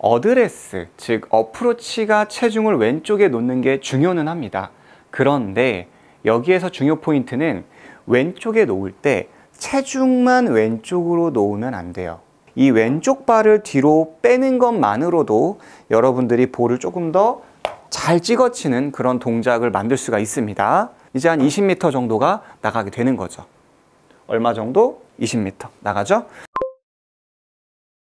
어드레스, 즉 어프로치가 체중을 왼쪽에 놓는 게 중요는 합니다. 그런데 여기에서 중요 포인트는 왼쪽에 놓을 때 체중만 왼쪽으로 놓으면 안 돼요. 이 왼쪽 발을 뒤로 빼는 것만으로도 여러분들이 볼을 조금 더 잘 찍어치는 그런 동작을 만들 수가 있습니다. 이제 한 20m 정도가 나가게 되는 거죠. 얼마 정도? 20m 나가죠?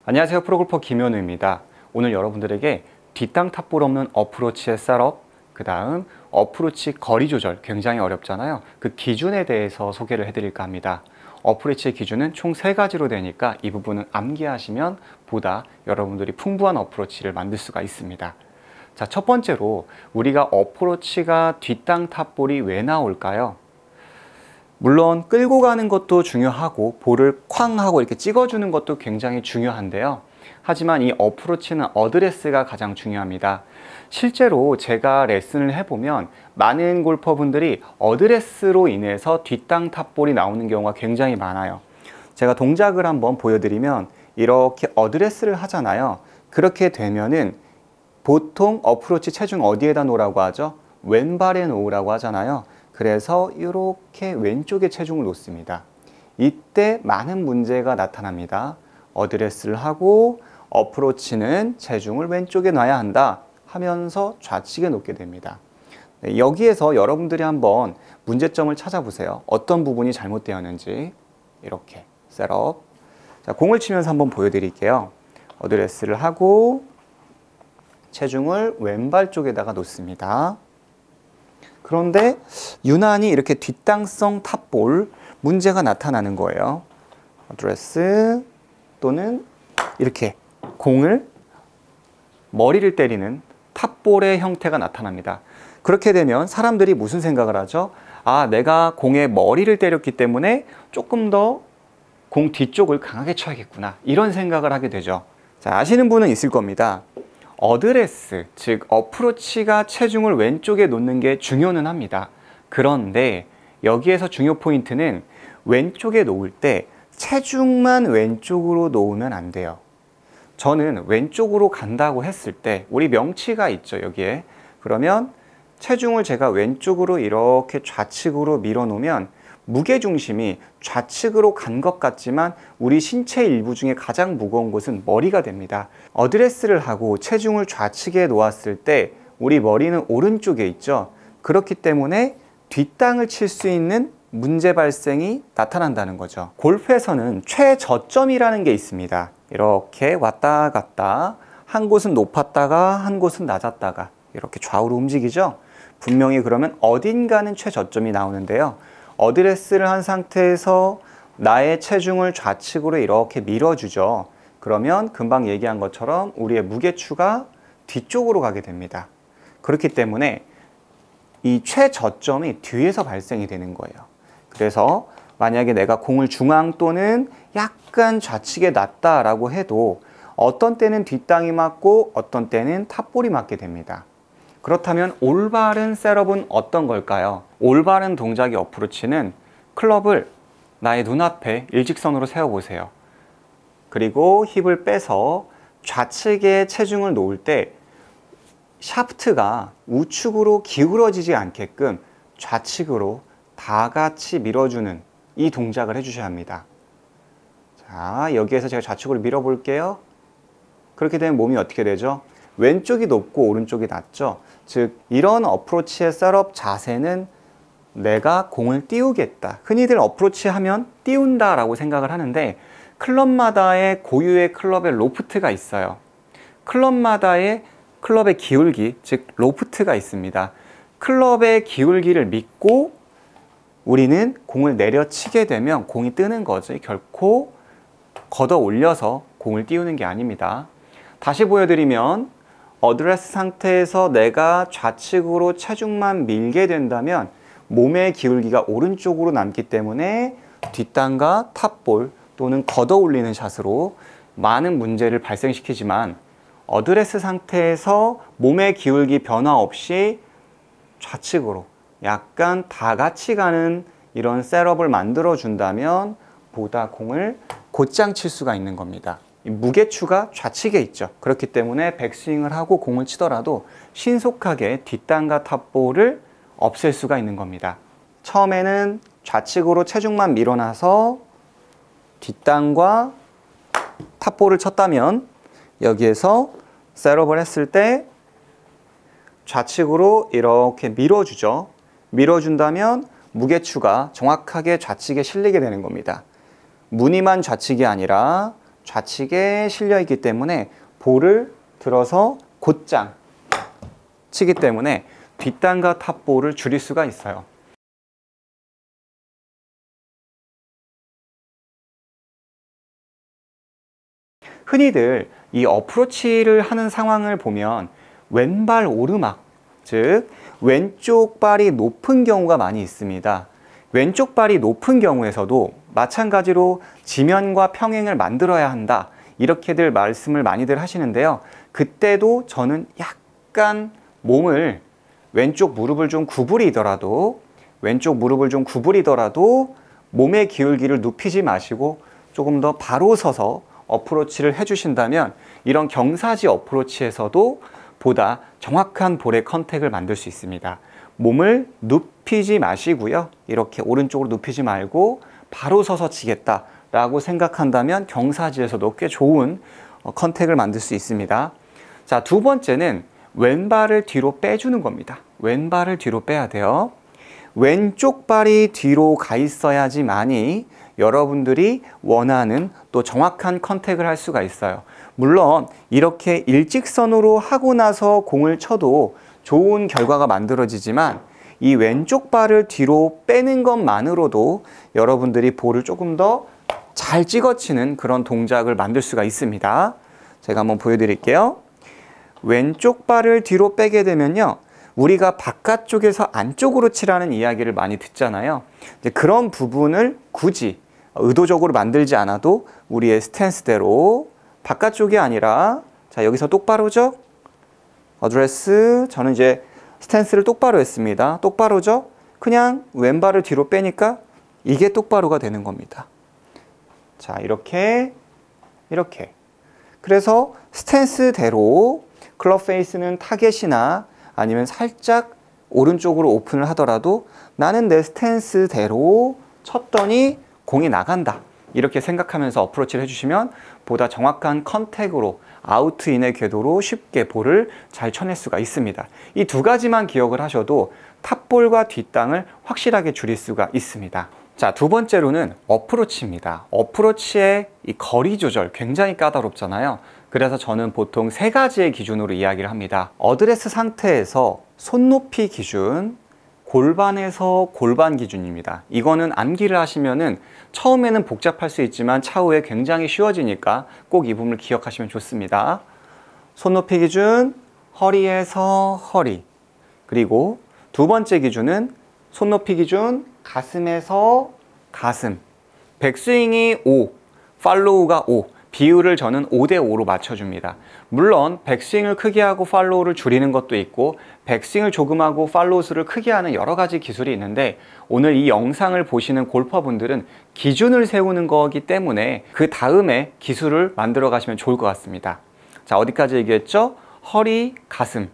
안녕하세요 프로골퍼 김현우입니다. 오늘 여러분들에게 뒷땅 탑볼 없는 어프로치의 셋업, 그 다음 어프로치 거리 조절 굉장히 어렵잖아요. 그 기준에 대해서 소개를 해드릴까 합니다. 어프로치의 기준은 총 세가지로 되니까 이 부분은 암기하시면 보다 여러분들이 풍부한 어프로치를 만들 수가 있습니다. 자, 첫 번째로 우리가 어프로치가 뒷땅 탑볼이 왜 나올까요? 물론 끌고 가는 것도 중요하고 볼을 쾅 하고 이렇게 찍어주는 것도 굉장히 중요한데요. 하지만 이 어프로치는 어드레스가 가장 중요합니다. 실제로 제가 레슨을 해보면 많은 골퍼분들이 어드레스로 인해서 뒷땅 탑볼이 나오는 경우가 굉장히 많아요. 제가 동작을 한번 보여드리면 이렇게 어드레스를 하잖아요. 그렇게 되면은 보통 어프로치 체중 어디에다 놓으라고 하죠? 왼발에 놓으라고 하잖아요. 그래서 이렇게 왼쪽에 체중을 놓습니다. 이때 많은 문제가 나타납니다. 어드레스를 하고 어프로치는 체중을 왼쪽에 놔야 한다 하면서 좌측에 놓게 됩니다. 네, 여기에서 여러분들이 한번 문제점을 찾아보세요. 어떤 부분이 잘못되었는지 이렇게 셋업 자, 공을 치면서 한번 보여드릴게요. 어드레스를 하고 체중을 왼발 쪽에다가 놓습니다. 그런데 유난히 이렇게 뒷땅성 탑볼 문제가 나타나는 거예요. 어드레스 또는 이렇게 공을 머리를 때리는 탑볼의 형태가 나타납니다. 그렇게 되면 사람들이 무슨 생각을 하죠? 아, 내가 공의 머리를 때렸기 때문에 조금 더 공 뒤쪽을 강하게 쳐야겠구나. 이런 생각을 하게 되죠. 자, 아시는 분은 있을 겁니다. 어드레스, 즉 어프로치가 체중을 왼쪽에 놓는 게 중요는 합니다. 그런데 여기에서 중요 포인트는 왼쪽에 놓을 때 체중만 왼쪽으로 놓으면 안 돼요. 저는 왼쪽으로 간다고 했을 때 우리 명치가 있죠 여기에 그러면 체중을 제가 왼쪽으로 이렇게 좌측으로 밀어놓으면 무게중심이 좌측으로 간 것 같지만 우리 신체 일부 중에 가장 무거운 곳은 머리가 됩니다. 어드레스를 하고 체중을 좌측에 놓았을 때 우리 머리는 오른쪽에 있죠. 그렇기 때문에 뒷땅을 칠 수 있는 문제 발생이 나타난다는 거죠. 골프에서는 최저점이라는 게 있습니다. 이렇게 왔다 갔다 한 곳은 높았다가 한 곳은 낮았다가 이렇게 좌우로 움직이죠. 분명히 그러면 어딘가는 최저점이 나오는데요. 어드레스를 한 상태에서 나의 체중을 좌측으로 이렇게 밀어주죠. 그러면 금방 얘기한 것처럼 우리의 무게추가 뒤쪽으로 가게 됩니다. 그렇기 때문에 이 최저점이 뒤에서 발생이 되는 거예요. 그래서 만약에 내가 공을 중앙 또는 약간 좌측에 놨다라고 해도 어떤 때는 뒷땅이 맞고 어떤 때는 탑볼이 맞게 됩니다. 그렇다면 올바른 셋업은 어떤 걸까요? 올바른 동작의 어프로치는 클럽을 나의 눈앞에 일직선으로 세워보세요. 그리고 힙을 빼서 좌측에 체중을 놓을 때 샤프트가 우측으로 기울어지지 않게끔 좌측으로 다 같이 밀어주는 이 동작을 해주셔야 합니다. 자, 여기에서 제가 좌측으로 밀어볼게요. 그렇게 되면 몸이 어떻게 되죠? 왼쪽이 높고 오른쪽이 낮죠. 즉, 이런 어프로치의 셋업 자세는 내가 공을 띄우겠다. 흔히들 어프로치 하면 띄운다 라고 생각을 하는데 클럽마다의 고유의 클럽의 로프트가 있어요. 클럽마다의 클럽의 기울기, 즉 로프트가 있습니다. 클럽의 기울기를 믿고 우리는 공을 내려치게 되면 공이 뜨는 거지 결코 걷어 올려서 공을 띄우는 게 아닙니다. 다시 보여드리면 어드레스 상태에서 내가 좌측으로 체중만 밀게 된다면 몸의 기울기가 오른쪽으로 남기 때문에 뒷단과 탑볼 또는 걷어 올리는 샷으로 많은 문제를 발생시키지만 어드레스 상태에서 몸의 기울기 변화 없이 좌측으로 약간 다 같이 가는 이런 셋업을 만들어 준다면 보다 공을 곧장 칠 수가 있는 겁니다. 무게추가 좌측에 있죠. 그렇기 때문에 백스윙을 하고 공을 치더라도 신속하게 뒷단과 탑볼을 없앨 수가 있는 겁니다. 처음에는 좌측으로 체중만 밀어놔서 뒷단과 탑볼을 쳤다면 여기에서 셋업을 했을 때 좌측으로 이렇게 밀어주죠. 밀어준다면 무게추가 정확하게 좌측에 실리게 되는 겁니다. 무늬만 좌측이 아니라 좌측에 실려 있기 때문에 볼을 들어서 곧장 치기 때문에 뒷단과 탑볼을 줄일 수가 있어요. 흔히들 이 어프로치를 하는 상황을 보면 왼발 오르막 즉 왼쪽 발이 높은 경우가 많이 있습니다. 왼쪽 발이 높은 경우에서도 마찬가지로 지면과 평행을 만들어야 한다. 이렇게들 말씀을 많이들 하시는데요. 그때도 저는 약간 몸을 왼쪽 무릎을 좀 구부리더라도 왼쪽 무릎을 좀 구부리더라도 몸의 기울기를 눕히지 마시고 조금 더 바로 서서 어프로치를 해주신다면 이런 경사지 어프로치에서도 보다 정확한 볼의 컨택을 만들 수 있습니다. 몸을 눕히지 마시고요. 이렇게 오른쪽으로 눕히지 말고 바로 서서 치겠다 라고 생각한다면 경사지에서도 꽤 좋은 어, 컨택을 만들 수 있습니다. 자, 두 번째는 왼발을 뒤로 빼주는 겁니다. 왼발을 뒤로 빼야 돼요. 왼쪽 발이 뒤로 가 있어야지만이 여러분들이 원하는 또 정확한 컨택을 할 수가 있어요. 물론 이렇게 일직선으로 하고 나서 공을 쳐도 좋은 결과가 만들어지지만 이 왼쪽 발을 뒤로 빼는 것만으로도 여러분들이 볼을 조금 더 잘 찍어치는 그런 동작을 만들 수가 있습니다. 제가 한번 보여드릴게요. 왼쪽 발을 뒤로 빼게 되면요. 우리가 바깥쪽에서 안쪽으로 치라는 이야기를 많이 듣잖아요. 그런 부분을 굳이 의도적으로 만들지 않아도 우리의 스탠스대로 바깥쪽이 아니라 자 여기서 똑바로죠? 어드레스 저는 이제 스탠스를 똑바로 했습니다. 똑바로죠? 그냥 왼발을 뒤로 빼니까 이게 똑바로가 되는 겁니다. 자 이렇게 이렇게 그래서 스탠스대로 클럽 페이스는 타겟이나 아니면 살짝 오른쪽으로 오픈을 하더라도 나는 내 스탠스대로 쳤더니 공이 나간다. 이렇게 생각하면서 어프로치를 해주시면 보다 정확한 컨택으로 아웃인의 궤도로 쉽게 볼을 잘 쳐낼 수가 있습니다. 이 두 가지만 기억을 하셔도 탑볼과 뒷땅을 확실하게 줄일 수가 있습니다. 자, 두 번째로는 어프로치입니다. 어프로치의 이 거리 조절 굉장히 까다롭잖아요. 그래서 저는 보통 세 가지의 기준으로 이야기를 합니다. 어드레스 상태에서 손높이 기준, 골반에서 골반 기준입니다. 이거는 암기를 하시면은 처음에는 복잡할 수 있지만 차후에 굉장히 쉬워지니까 꼭 이 부분을 기억하시면 좋습니다. 손 높이 기준 허리에서 허리 그리고 두 번째 기준은 손 높이 기준 가슴에서 가슴 백스윙이 5 팔로우가 5 비율을 저는 5대5로 맞춰줍니다. 물론 백스윙을 크게 하고 팔로우를 줄이는 것도 있고 백스윙을 조금 하고 팔로우 수를 크게 하는 여러 가지 기술이 있는데 오늘 이 영상을 보시는 골퍼분들은 기준을 세우는 거기 때문에 그 다음에 기술을 만들어 가시면 좋을 것 같습니다. 자 어디까지 얘기했죠? 허리, 가슴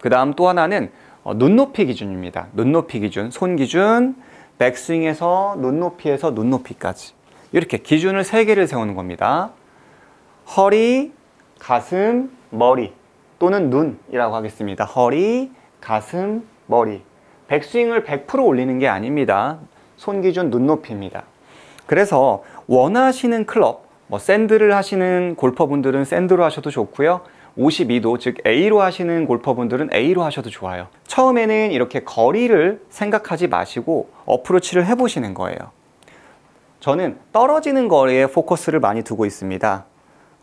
그 다음 또 하나는 어, 눈높이 기준입니다. 눈높이 기준, 손 기준, 백스윙에서 눈높이에서 눈높이까지 이렇게 기준을 3개를 세우는 겁니다. 허리, 가슴, 머리 또는 눈이라고 하겠습니다. 허리, 가슴, 머리 백스윙을 100% 올리는 게 아닙니다. 손 기준 눈높이입니다. 그래서 원하시는 클럽, 뭐 샌드를 하시는 골퍼분들은 샌드로 하셔도 좋고요. 52도 즉 A로 하시는 골퍼분들은 A로 하셔도 좋아요. 처음에는 이렇게 거리를 생각하지 마시고 어프로치를 해보시는 거예요. 저는 떨어지는 거리에 포커스를 많이 두고 있습니다.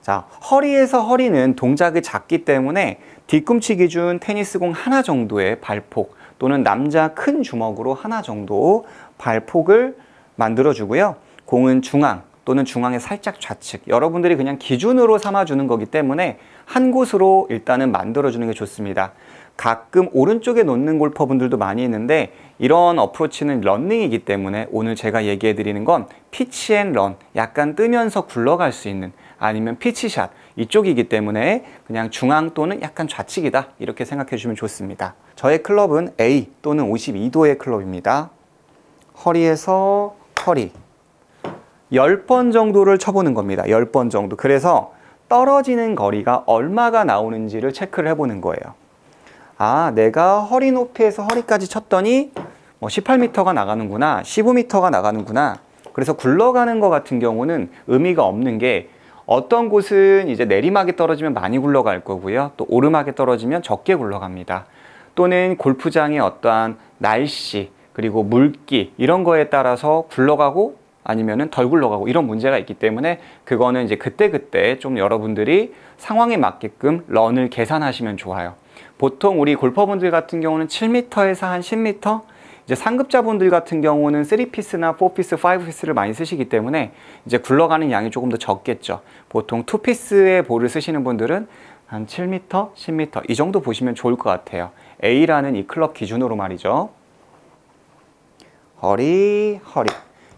자, 허리에서 허리는 동작이 작기 때문에 뒤꿈치 기준 테니스공 하나 정도의 발폭 또는 남자 큰 주먹으로 하나 정도 발폭을 만들어 주고요. 공은 중앙 또는 중앙에 살짝 좌측 여러분들이 그냥 기준으로 삼아주는 거기 때문에 한 곳으로 일단은 만들어주는 게 좋습니다. 가끔 오른쪽에 놓는 골퍼분들도 많이 있는데 이런 어프로치는 런닝이기 때문에 오늘 제가 얘기해 드리는 건 피치 앤 런 약간 뜨면서 굴러갈 수 있는 아니면 피치샷 이쪽이기 때문에 그냥 중앙 또는 약간 좌측이다 이렇게 생각해 주시면 좋습니다. 저의 클럽은 A 또는 52도의 클럽입니다. 허리에서 허리 10번 정도를 쳐보는 겁니다. 10번 정도. 그래서 떨어지는 거리가 얼마가 나오는지를 체크를 해보는 거예요. 아, 내가 허리 높이에서 허리까지 쳤더니 뭐 18m가 나가는구나, 15m가 나가는구나. 그래서 굴러가는 것 같은 경우는 의미가 없는 게 어떤 곳은 이제 내리막에 떨어지면 많이 굴러갈 거고요. 또 오르막에 떨어지면 적게 굴러갑니다. 또는 골프장의 어떠한 날씨 그리고 물기 이런 거에 따라서 굴러가고 아니면은 덜 굴러가고 이런 문제가 있기 때문에 그거는 이제 그때그때 좀 여러분들이 상황에 맞게끔 런을 계산하시면 좋아요. 보통 우리 골퍼분들 같은 경우는 7m에서 한 10m 이제 상급자분들 같은 경우는 3피스나 4피스, 5피스를 많이 쓰시기 때문에 이제 굴러가는 양이 조금 더 적겠죠. 보통 2피스의 볼을 쓰시는 분들은 한 7m, 10m 이 정도 보시면 좋을 것 같아요. A라는 이 클럽 기준으로 말이죠. 허리, 허리.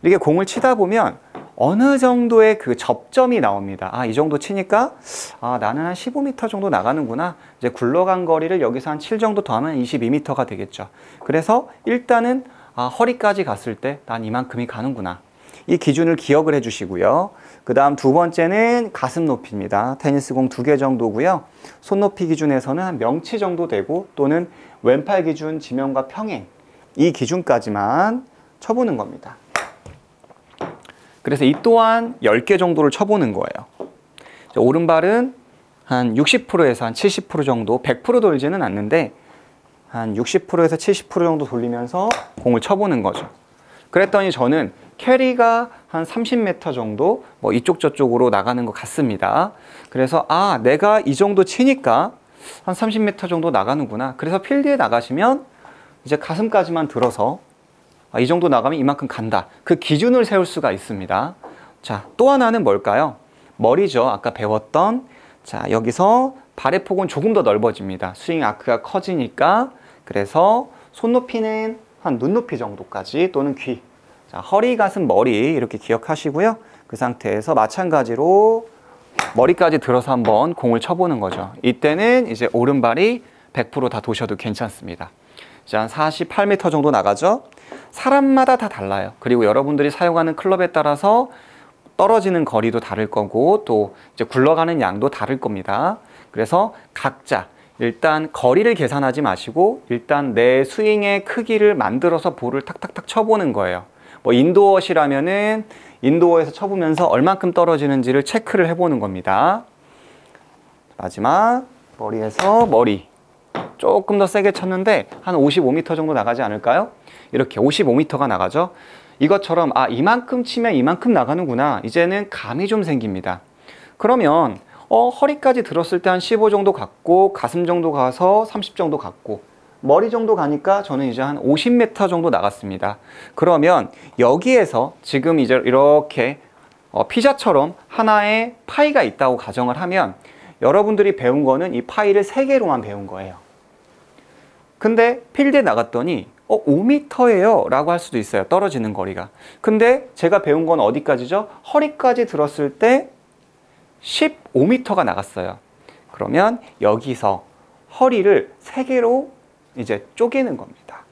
이렇게 공을 치다 보면 어느 정도의 그 접점이 나옵니다. 아, 이 정도 치니까 아, 나는 한 15m 정도 나가는구나. 이제 굴러간 거리를 여기서 한 7 정도 더 하면 22m가 되겠죠. 그래서 일단은 아, 허리까지 갔을 때 난 이만큼이 가는구나. 이 기준을 기억을 해 주시고요. 그 다음 두 번째는 가슴 높이입니다. 테니스공 두 개 정도고요. 손 높이 기준에서는 한 명치 정도 되고 또는 왼팔 기준 지면과 평행 이 기준까지만 쳐보는 겁니다. 그래서 이 또한 10개 정도를 쳐보는 거예요. 오른발은 한 60%에서 한 70% 정도, 100% 돌지는 않는데 한 60%에서 70% 정도 돌리면서 공을 쳐보는 거죠. 그랬더니 저는 캐리가 한 30m 정도 뭐 이쪽 저쪽으로 나가는 것 같습니다. 그래서 아 내가 이 정도 치니까 한 30m 정도 나가는구나. 그래서 필드에 나가시면 이제 가슴까지만 들어서 아, 이 정도 나가면 이만큼 간다. 그 기준을 세울 수가 있습니다. 자, 또 하나는 뭘까요? 머리죠. 아까 배웠던 자, 여기서 발의 폭은 조금 더 넓어집니다. 스윙 아크가 커지니까 그래서 손 높이는 한 눈높이 정도까지 또는 귀 자, 허리, 가슴, 머리 이렇게 기억하시고요. 그 상태에서 마찬가지로 머리까지 들어서 한번 공을 쳐보는 거죠. 이때는 이제 오른발이 100%다 도셔도 괜찮습니다. 자, 한 48m 정도 나가죠. 사람마다 다 달라요. 그리고 여러분들이 사용하는 클럽에 따라서 떨어지는 거리도 다를 거고 또 이제 굴러가는 양도 다를 겁니다. 그래서 각자 일단 거리를 계산하지 마시고 일단 내 스윙의 크기를 만들어서 볼을 탁탁탁 쳐보는 거예요. 뭐 인도어시라면은 인도어에서 쳐보면서 얼만큼 떨어지는지를 체크를 해보는 겁니다. 마지막 머리에서 머리 조금 더 세게 쳤는데 한 55m 정도 나가지 않을까요? 이렇게 55m가 나가죠. 이것처럼 아 이만큼 치면 이만큼 나가는구나. 이제는 감이 좀 생깁니다. 그러면 어, 허리까지 들었을 때 한 15 정도 갔고 가슴 정도 가서 30 정도 갔고 머리 정도 가니까 저는 이제 한 50m 정도 나갔습니다. 그러면 여기에서 지금 이제 이렇게 어, 피자처럼 하나의 파이가 있다고 가정을 하면 여러분들이 배운 거는 이 파이를 3개로만 배운 거예요. 근데 필드에 나갔더니 어, 5m예요 라고 할 수도 있어요. 떨어지는 거리가. 근데 제가 배운 건 어디까지죠? 허리까지 들었을 때 15m가 나갔어요. 그러면 여기서 허리를 3개로 이제 쪼개는 겁니다.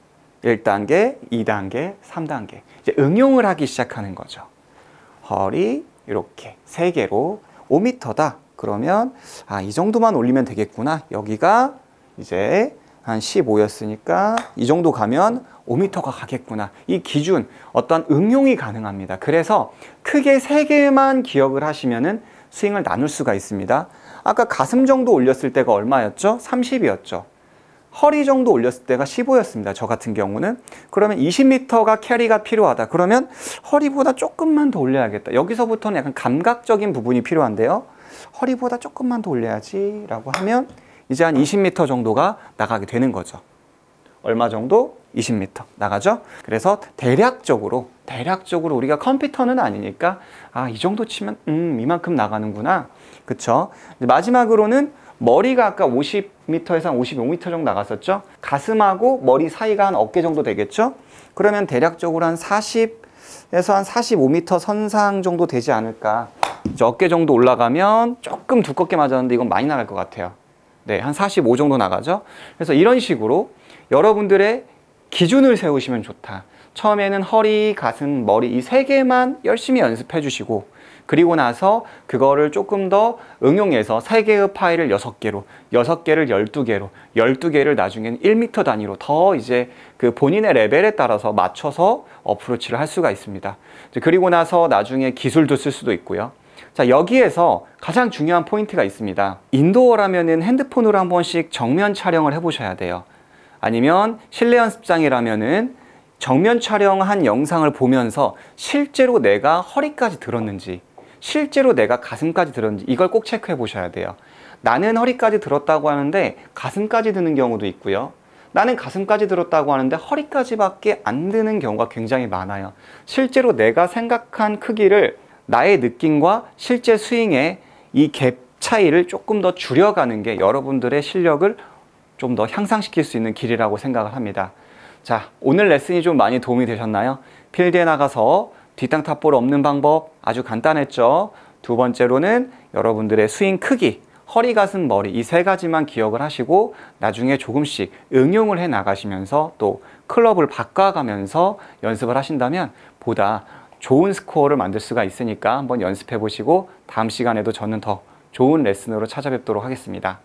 1단계, 2단계, 3단계. 이제 응용을 하기 시작하는 거죠. 허리 이렇게 3개로 5m다. 그러면 아, 이 정도만 올리면 되겠구나. 여기가 이제 한 15였으니까 이 정도 가면 5m가 가겠구나. 이 기준, 어떤 응용이 가능합니다. 그래서 크게 3개만 기억을 하시면은 스윙을 나눌 수가 있습니다. 아까 가슴 정도 올렸을 때가 얼마였죠? 30이었죠. 허리 정도 올렸을 때가 15였습니다. 저 같은 경우는. 그러면 20m가 캐리가 필요하다. 그러면 허리보다 조금만 더 올려야겠다. 여기서부터는 약간 감각적인 부분이 필요한데요. 허리보다 조금만 더 올려야지 라고 하면 이제 한 20m 정도가 나가게 되는 거죠. 얼마 정도? 20m 나가죠? 그래서 대략적으로 대략적으로 우리가 컴퓨터는 아니니까 아이 정도 치면 음 이만큼 나가는구나 그쵸? 마지막으로는 머리가 아까 50m에서 한 55m 정도 나갔었죠? 가슴하고 머리 사이가 한 어깨 정도 되겠죠? 그러면 대략적으로 한 40에서 한 45m 선상 정도 되지 않을까 어깨 정도 올라가면 조금 두껍게 맞았는데 이건 많이 나갈 것 같아요 네, 한 45 정도 나가죠. 그래서 이런 식으로 여러분들의 기준을 세우시면 좋다. 처음에는 허리, 가슴, 머리 이 세 개만 열심히 연습해 주시고 그리고 나서 그거를 조금 더 응용해서 세개의 파일을 여섯 개로 여섯 개를 열두 개로 열두 개를 나중에는 1m 단위로 더 이제 그 본인의 레벨에 따라서 맞춰서 어프로치를 할 수가 있습니다. 그리고 나서 나중에 기술도 쓸 수도 있고요. 자 여기에서 가장 중요한 포인트가 있습니다 인도어라면은 핸드폰으로 한 번씩 정면 촬영을 해보셔야 돼요 아니면 실내 연습장이라면은 정면 촬영한 영상을 보면서 실제로 내가 허리까지 들었는지 실제로 내가 가슴까지 들었는지 이걸 꼭 체크해 보셔야 돼요 나는 허리까지 들었다고 하는데 가슴까지 드는 경우도 있고요 나는 가슴까지 들었다고 하는데 허리까지밖에 안 드는 경우가 굉장히 많아요 실제로 내가 생각한 크기를 나의 느낌과 실제 스윙의 이 갭 차이를 조금 더 줄여가는 게 여러분들의 실력을 좀 더 향상시킬 수 있는 길이라고 생각을 합니다. 자, 오늘 레슨이 좀 많이 도움이 되셨나요? 필드에 나가서 뒷땅 탑볼 없는 방법 아주 간단했죠. 두 번째로는 여러분들의 스윙 크기, 허리, 가슴, 머리 이 세 가지만 기억을 하시고 나중에 조금씩 응용을 해 나가시면서 또 클럽을 바꿔가면서 연습을 하신다면 보다 좋은 스코어를 만들 수가 있으니까 한번 연습해 보시고 다음 시간에도 저는 더 좋은 레슨으로 찾아뵙도록 하겠습니다.